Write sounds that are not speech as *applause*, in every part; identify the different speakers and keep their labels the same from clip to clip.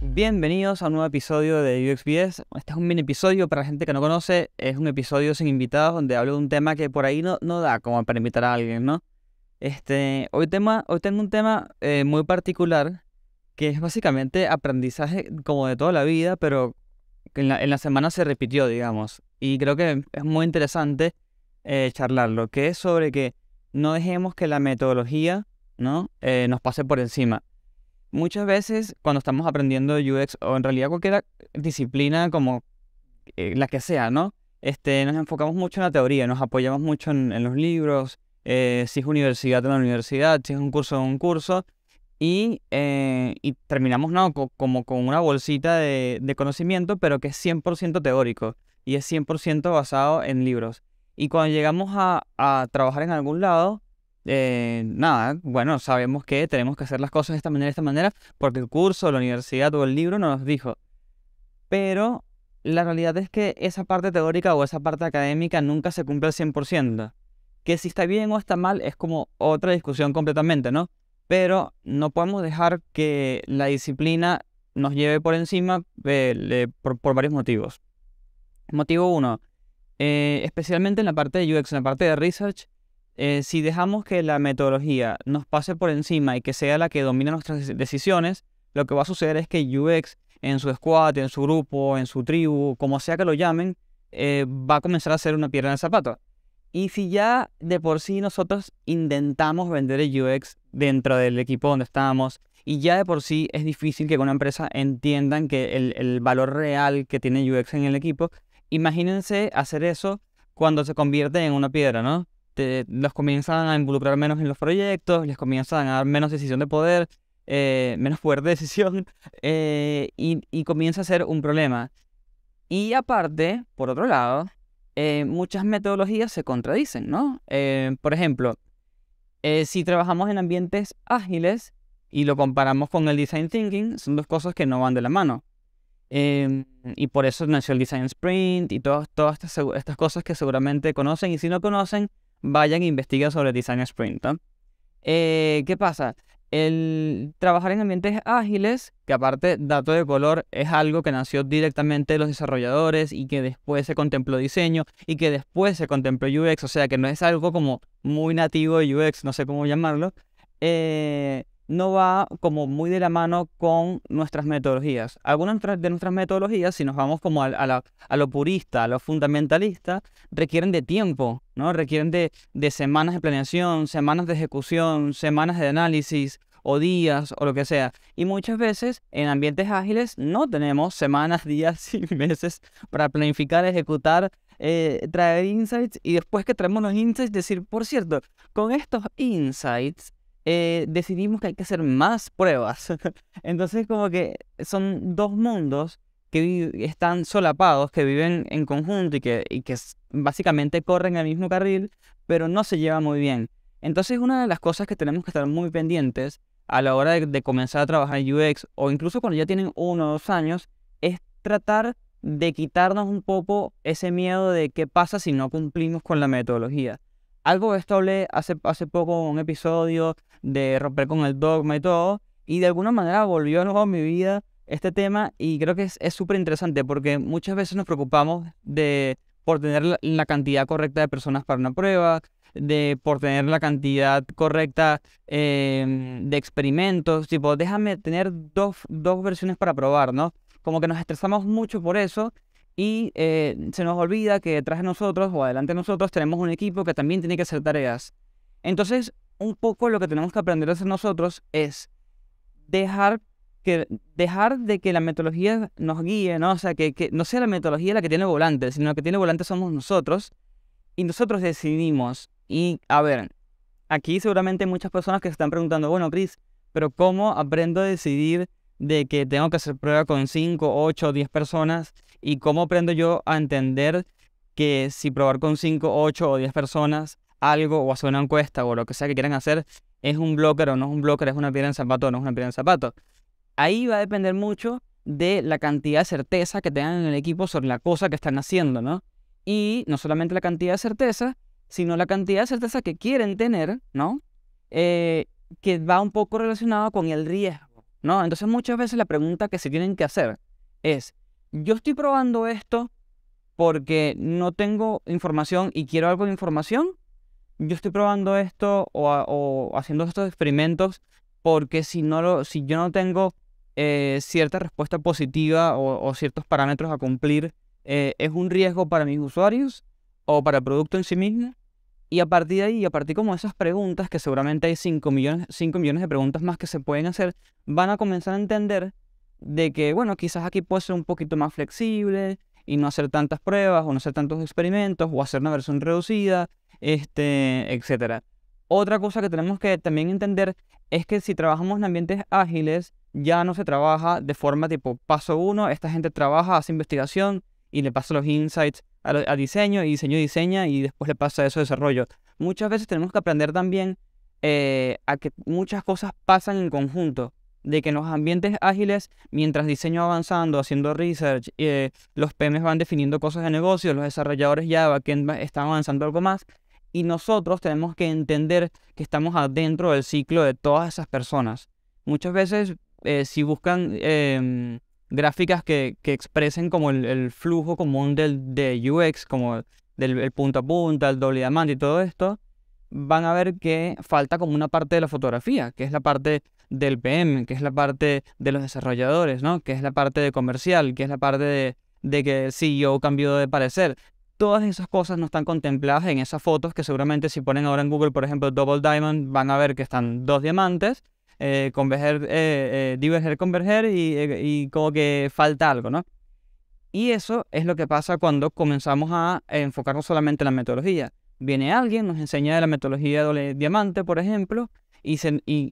Speaker 1: Bienvenidos a un nuevo episodio de UXBS. Este es un mini episodio para gente que no conoce. Es un episodio sin invitados donde hablo de un tema que por ahí no, no da como para invitar a alguien, ¿no? Este, hoy, tema, hoy tengo un tema eh, muy particular que es básicamente aprendizaje como de toda la vida, pero que en la, semana se repitió, digamos. Y creo que es muy interesante eh, charlarlo, que es sobre que no dejemos que la metodología ¿no? Eh, nos pase por encima. Muchas veces cuando estamos aprendiendo UX o en realidad cualquier disciplina como eh, la que sea, ¿no? Este, nos enfocamos mucho en la teoría, nos apoyamos mucho en, los libros, eh, si es universidad en la universidad, si es un curso en un curso, y, terminamos como con una bolsita de, conocimiento, pero que es 100% teórico y es 100% basado en libros. Y cuando llegamos a trabajar en algún lado, eh, nada, bueno, sabemos que tenemos que hacer las cosas de esta manera, de esta manera, porque el curso, la universidad o el libro nos dijo. Pero la realidad es que esa parte teórica o esa parte académica nunca se cumple al 100%. Que si está bien o está mal es como otra discusión completamente, ¿no? Pero no podemos dejar que la disciplina nos lleve por encima eh, por, varios motivos. Motivo uno, eh, especialmente en la parte de UX, en la parte de research, eh, si dejamos que la metodología nos pase por encima y que sea la que domine nuestras decisiones, lo que va a suceder es que UX en su squad, en su grupo, en su tribu, como sea que lo llamen, eh, va a comenzar a ser una piedra en el zapato. Y si ya de por sí nosotros intentamos vender el UX dentro del equipo donde estamos, y ya de por sí es difícil que una empresa entiendan que el, el valor real que tiene UX en el equipo, imagínense hacer eso cuando se convierte en una piedra, ¿no? Este, los comienzan a involucrar menos en los proyectos, les comienzan a dar menos decisión de poder, eh, menos poder de decisión, *laughs* eh, y, y, comienza a ser un problema. Y aparte, por otro lado, eh, muchas metodologías se contradicen, ¿no? por ejemplo, si trabajamos en ambientes ágiles y lo comparamos con el design thinking, son dos cosas que no van de la mano. Em, y por eso nació el Design Sprint y todas, todas estas, cosas que seguramente conocen. Y si no conocen, vayan e investiguen sobre Design Sprint. Eh, ¿Qué pasa? El trabajar en ambientes ágiles, que aparte, dato de color, es algo que nació directamente de los desarrolladores y que después se contempló diseño y que después se contempló UX, o sea que no es algo como muy nativo de UX, no sé cómo llamarlo. Eh, no va como muy de la mano con nuestras metodologías. Algunas de nuestras metodologías, si nos vamos como a, lo purista, a lo fundamentalista, requieren de tiempo, ¿no? Requieren de, semanas de planeación, semanas de ejecución, semanas de análisis o días o lo que sea. Y muchas veces en ambientes ágiles no tenemos semanas, *laughs* días y meses para planificar, ejecutar, eh, traer insights y después que traemos los insights decir, por cierto, con estos insights eh, decidimos que hay que hacer más pruebas. *laughs* Entonces como que son dos mundos que están solapados, que viven en conjunto y que, básicamente corren el mismo carril, pero no se llevan muy bien. Entonces una de las cosas que tenemos que estar muy pendientes a la hora de, de comenzar a trabajar en UX o incluso cuando ya tienen uno o dos años es tratar de quitarnos un poco ese miedo de qué pasa si no cumplimos con la metodología algo de esto hablé hace, hace poco un episodio de romper con el dogma y todo, y de alguna manera volvió nuevo a mi vida este tema y creo que es súper interesante porque muchas veces nos preocupamos de por tener la, cantidad correcta de personas para una prueba, de por tener la cantidad correcta em, de experimentos, tipo, déjame tener dos, dos versiones para probar, ¿no? Como que nos estresamos mucho por eso y eh, se nos olvida que detrás de nosotros o adelante de nosotros tenemos un equipo que también tiene que hacer tareas. Entonces, un poco lo que tenemos que aprender a hacer nosotros es dejar, que, dejar de que la metodología nos guíe, ¿no? O sea, que, no sea la metodología la que tiene el volante, sino que tiene el volante somos nosotros y nosotros decidimos. Y a ver, aquí seguramente hay muchas personas que se están preguntando, bueno, Chris, pero ¿cómo aprendo a decidir de que tengo que hacer prueba con 5, 8, 10 personas y cómo aprendo yo a entender que si probar con 5, 8 o 10 personas algo o hacer una encuesta o lo que sea que quieran hacer es un blocker o no es un blocker, es una piedra en zapato o no es una piedra en zapato. Ahí va a depender mucho de la cantidad de certeza que tengan en el equipo sobre la cosa que están haciendo, ¿no? Y no solamente la cantidad de certeza, sino la cantidad de certeza que quieren tener, ¿no? Eh, que va un poco relacionado con el riesgo. ¿no? Entonces muchas veces la pregunta que se tienen que hacer es, yo estoy probando esto porque no tengo información y quiero algo de información, yo estoy probando esto o, haciendo estos experimentos porque si, no lo, si yo no tengo eh, cierta respuesta positiva o, ciertos parámetros a cumplir, eh, ¿es un riesgo para mis usuarios o para el producto en sí mismo? Y a partir de ahí, a partir como de esas preguntas, que seguramente hay 5 millones, 5 millones de preguntas más que se pueden hacer, van a comenzar a entender de que, bueno, quizás aquí puedo ser un poquito más flexible y no hacer tantas pruebas o no hacer tantos experimentos o hacer una versión reducida, este, etc. Otra cosa que tenemos que también entender es que si trabajamos en ambientes ágiles, ya no se trabaja de forma tipo paso uno, esta gente trabaja, hace investigación y le pasa los insights a, diseño y diseño diseña y después le pasa eso desarrollo. Muchas veces tenemos que aprender también eh, a que muchas cosas pasan en conjunto, de que en los ambientes ágiles, mientras diseño avanzando, haciendo research, eh, los PMs van definiendo cosas de negocio, los desarrolladores Java que están avanzando algo más, y nosotros tenemos que entender que estamos adentro del ciclo de todas esas personas. Muchas veces, eh, si buscan em, gráficas que, expresen como el, flujo común del, de UX, como del el punto a punta, el doble diamante y todo esto, van a ver que falta como una parte de la fotografía, que es la parte del PM, que es la parte de los desarrolladores, ¿no? Que es la parte de comercial, que es la parte de, de que el CEO cambió de parecer. Todas esas cosas no están contempladas en esas fotos que seguramente si ponen ahora en Google, por ejemplo, Double Diamond, van a ver que están dos diamantes eh, converger, eh, eh, diverger, converger y, como que falta algo, ¿no? Y eso es lo que pasa cuando comenzamos a enfocarnos solamente en la metodología. Viene alguien, nos enseña de la metodología de diamante, por ejemplo, y,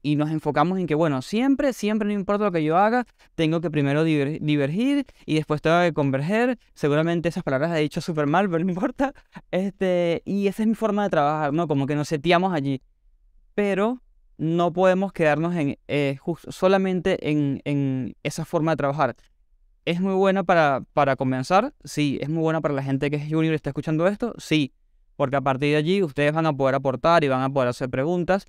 Speaker 1: y, nos enfocamos en que, bueno, siempre, siempre, no importa lo que yo haga, tengo que primero divergir y después tengo que converger. Seguramente esas palabras he dicho súper mal, pero no importa. Este, y esa es mi forma de trabajar, ¿no? Como que nos seteamos allí. Pero no podemos quedarnos en, eh, solamente en, esa forma de trabajar. ¿Es muy buena para, para comenzar? Sí. ¿Es muy buena para la gente que es junior y está escuchando esto? Sí. Porque a partir de allí ustedes van a poder aportar y van a poder hacer preguntas.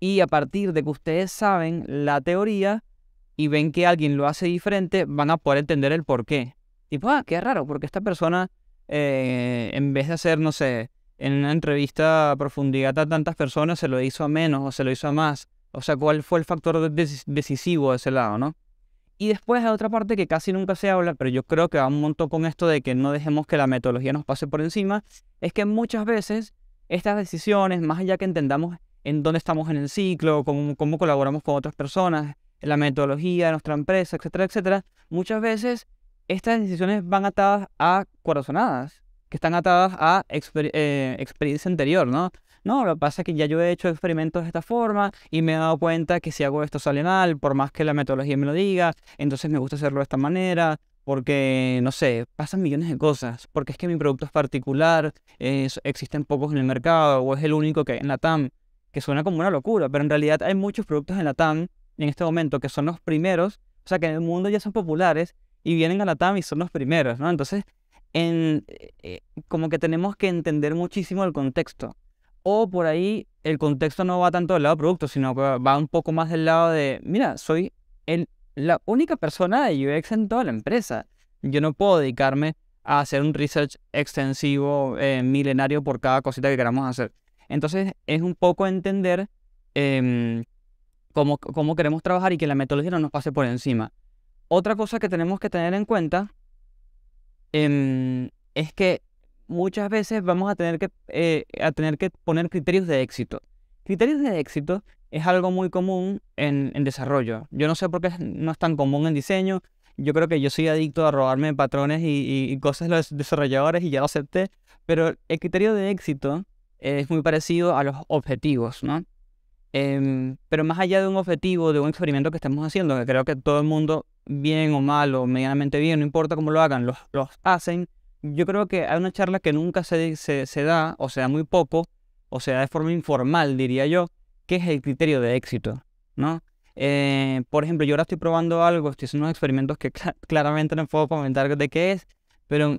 Speaker 1: Y a partir de que ustedes saben la teoría y ven que alguien lo hace diferente, van a poder entender el por qué. Tipo, ah, qué raro, porque esta persona, eh, en vez de hacer, no sé, en una entrevista a profundidad a tantas personas se lo hizo a menos o se lo hizo a más. O sea, cuál fue el factor decisivo de ese lado, ¿no? Y después hay otra parte que casi nunca se habla, pero yo creo que va un montón con esto de que no dejemos que la metodología nos pase por encima, es que muchas veces estas decisiones, más allá que entendamos en dónde estamos en el ciclo, cómo, cómo colaboramos con otras personas, la metodología de nuestra empresa, etcétera, etcétera, muchas veces estas decisiones van atadas a corazonadas que están atadas a eh, experiencia anterior, ¿no? No, lo que pasa es que ya yo he hecho experimentos de esta forma y me he dado cuenta que si hago esto sale mal, por más que la metodología me lo diga, entonces me gusta hacerlo de esta manera, porque, no sé, pasan millones de cosas, porque es que mi producto es particular, existen pocos en el mercado o es el único que en la TAM, que suena como una locura, pero en realidad hay muchos productos en la TAM en este momento que son los primeros, o sea que en el mundo ya son populares y vienen a la TAM y son los primeros, ¿no? Entonces en, eh, como que tenemos que entender muchísimo el contexto. O por ahí el contexto no va tanto del lado producto, sino que va un poco más del lado de, mira, soy la única persona de UX en toda la empresa. Yo no puedo dedicarme a hacer un research extensivo, eh, milenario por cada cosita que queramos hacer. Entonces es un poco entender em, cómo, cómo queremos trabajar y que la metodología no nos pase por encima. Otra cosa que tenemos que tener en cuenta es que muchas veces vamos a tener, que, eh, a tener que poner criterios de éxito. Criterios de éxito es algo muy común en, desarrollo. Yo no sé por qué no es tan común en diseño. Yo creo que yo soy adicto a robarme patrones y, cosas de los desarrolladores y ya lo acepté. Pero el criterio de éxito es muy parecido a los objetivos, ¿no? Em, pero más allá de un objetivo, de un experimento que estamos haciendo, que creo que todo el mundo, bien o mal o medianamente bien, no importa cómo lo hagan, los, hacen, yo creo que hay una charla que nunca se, se, da, o se da muy poco, o se da de forma informal, diría yo, que es el criterio de éxito, ¿no? Eh, por ejemplo, yo ahora estoy probando algo, estoy haciendo unos experimentos que *laughs* claramente no puedo comentar de qué es, pero,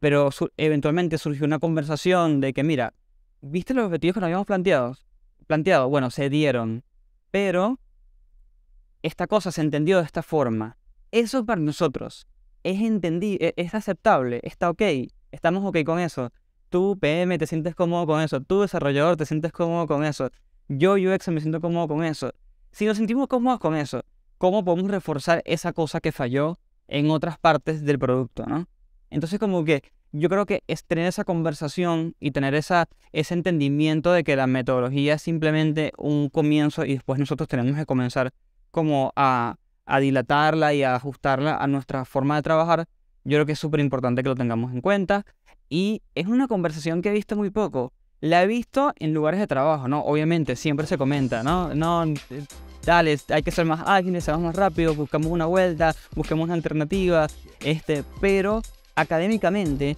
Speaker 1: pero eventualmente surgió una conversación de que, mira, ¿viste los objetivos que nos habíamos planteado? planteado, bueno, se dieron, pero esta cosa se entendió de esta forma. Eso para nosotros es e-, es aceptable, está ok, estamos ok con eso. Tú, PM, te sientes cómodo con eso. Tú, desarrollador, te sientes cómodo con eso. Yo, UX, me siento cómodo con eso. Si nos sentimos cómodos con eso, ¿cómo podemos reforzar esa cosa que falló en otras partes del producto, no? Entonces, como que yo creo que es tener esa conversación y tener esa, ese entendimiento de que la metodología es simplemente un comienzo y después nosotros tenemos que comenzar como a, a dilatarla y a ajustarla a nuestra forma de trabajar, yo creo que es súper importante que lo tengamos en cuenta. Y es una conversación que he visto muy poco. La he visto en lugares de trabajo, ¿no? Obviamente, siempre se comenta, ¿no? No, dale, hay que ser más ágiles, seamos más rápidos, buscamos una vuelta, busquemos una alternativa, este, pero académicamente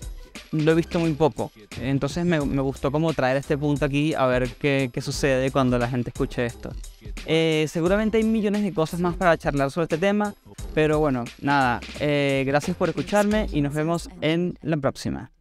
Speaker 1: lo he visto muy poco. Entonces me, gustó como traer este punto aquí a ver qué, sucede cuando la gente escuche esto. Eh, seguramente hay millones de cosas más para charlar sobre este tema, pero bueno, nada, eh, gracias por escucharme y nos vemos en la próxima.